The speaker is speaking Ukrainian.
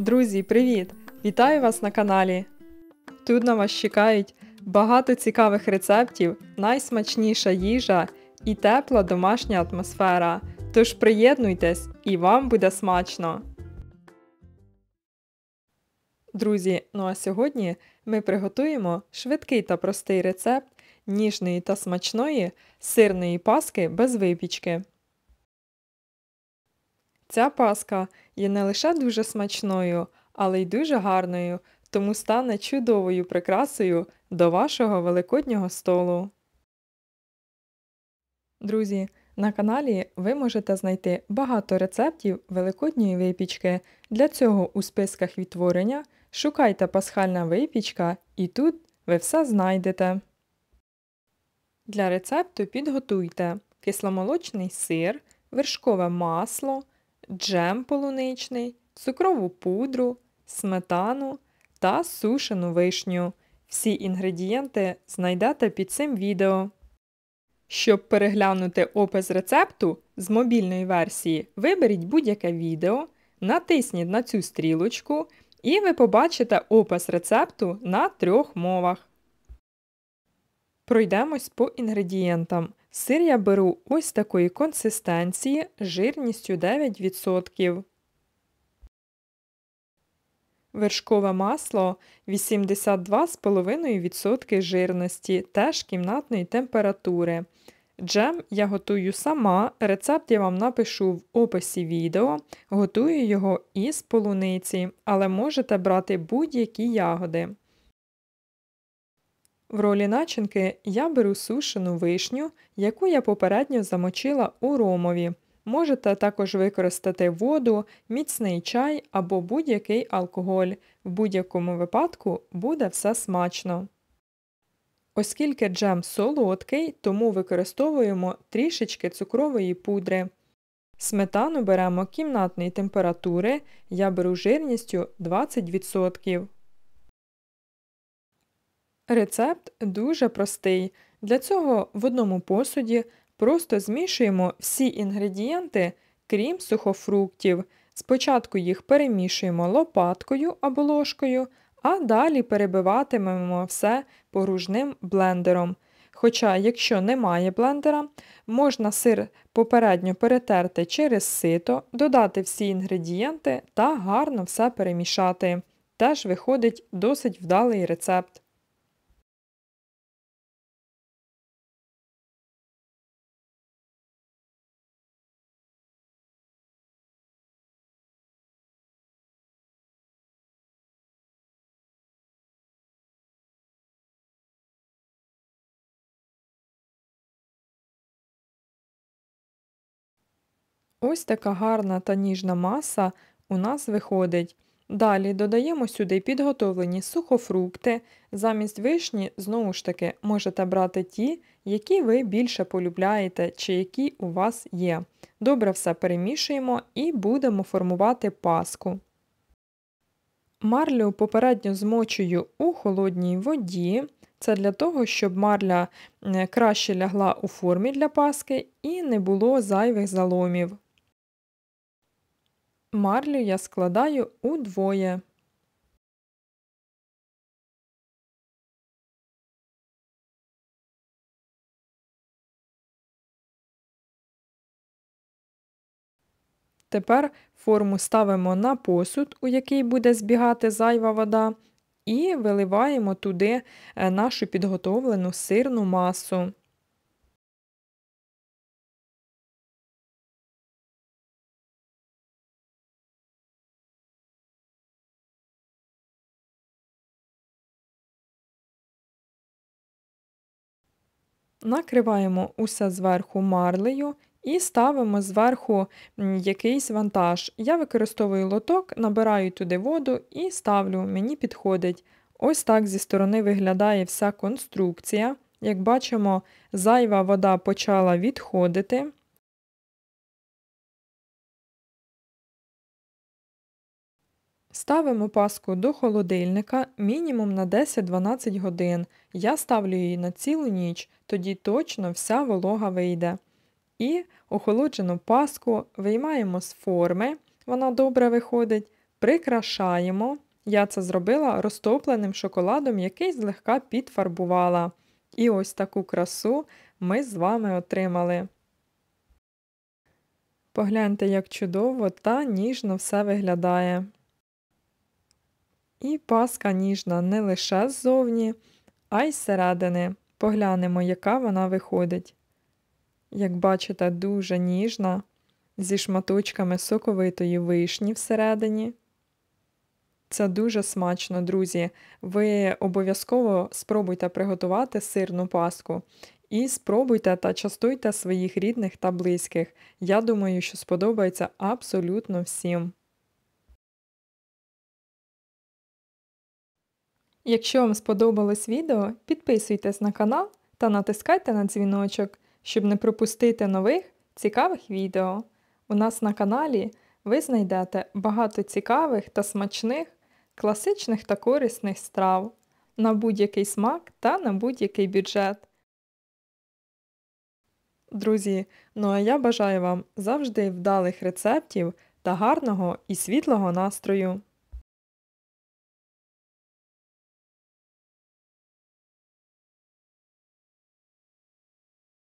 Друзі, привіт! Вітаю вас на каналі! Тут на вас чекають багато цікавих рецептів, найсмачніша їжа і тепла домашня атмосфера. Тож приєднуйтесь і вам буде смачно! Друзі, ну а сьогодні ми приготуємо швидкий та простий рецепт ніжної та смачної сирної паски без випічки. Ця паска є не лише дуже смачною, але й дуже гарною, тому стане чудовою прикрасою до вашого великоднього столу. Друзі, на каналі ви можете знайти багато рецептів великодньої випічки. Для цього у списках відтворення шукайте пасхальна випічка і тут ви все знайдете. Для рецепту підготуйте кисломолочний сир, вершкове масло, джем полуничний, цукрову пудру, сметану та сушену вишню. Всі інгредієнти знайдете під цим відео. Щоб переглянути опис рецепту з мобільної версії, виберіть будь-яке відео, натисніть на цю стрілочку і ви побачите опис рецепту на трьох мовах. Пройдемось по інгредієнтам. Сир я беру ось такої консистенції жирністю 9%. Вершкове масло 82,5% жирності теж кімнатної температури. Джем я готую сама. Рецепт я вам напишу в описі відео. Готую його із полуниці, але можете брати будь-які ягоди. В ролі начинки я беру сушену вишню, яку я попередньо замочила у ромові. Можете також використати воду, міцний чай або будь-який алкоголь. В будь-якому випадку буде все смачно. Оскільки джем солодкий, тому використовуємо трішечки цукрової пудри. Сметану беремо кімнатної температури, я беру жирністю 20%. Рецепт дуже простий. Для цього в одному посуді просто змішуємо всі інгредієнти, крім сухофруктів. Спочатку їх перемішуємо лопаткою або ложкою, а далі перебиватимемо все поружним блендером. Хоча, якщо немає блендера, можна сир попередньо перетерти через сито, додати всі інгредієнти та гарно все перемішати. Теж виходить досить вдалий рецепт. Ось така гарна та ніжна маса у нас виходить. Далі додаємо сюди підготовлені сухофрукти. Замість вишні, знову ж таки, можете брати ті, які ви більше полюбляєте чи які у вас є. Добре все перемішуємо і будемо формувати паску. Марлю попередньо змочую у холодній воді. Це для того, щоб марля е, краще лягла у формі для паски і не було зайвих заломів. Марлю я складаю удвоє. Тепер форму ставимо на посуд, у який буде збігати зайва вода, і виливаємо туди е, нашу підготовлену сирну масу. накриваємо усе зверху марлею і ставимо зверху якийсь вантаж. Я використовую лоток, набираю туди воду і ставлю, мені підходить. Ось так зі сторони виглядає вся конструкція. Як бачимо, зайва вода почала відходити. Ставимо паску до холодильника мінімум на 10-12 годин. Я ставлю її на цілу ніч, тоді точно вся волога вийде. І охолоджену паску виймаємо з форми, вона добре виходить, прикрашаємо. Я це зробила розтопленим шоколадом, який злегка підфарбувала. І ось таку красу ми з вами отримали. Погляньте, як чудово та ніжно все виглядає. І паска ніжна не лише ззовні, а й зсередини. Поглянемо, яка вона виходить. Як бачите, дуже ніжна, зі шматочками соковитої вишні всередині. Це дуже смачно, друзі. Ви обов'язково спробуйте приготувати сирну паску. І спробуйте та частуйте своїх рідних та близьких. Я думаю, що сподобається абсолютно всім. Якщо вам сподобалось відео, підписуйтесь на канал та натискайте на дзвіночок, щоб не пропустити нових цікавих відео. У нас на каналі ви знайдете багато цікавих та смачних, класичних та корисних страв на будь-який смак та на будь-який бюджет. Друзі, ну а я бажаю вам завжди вдалих рецептів та гарного і світлого настрою!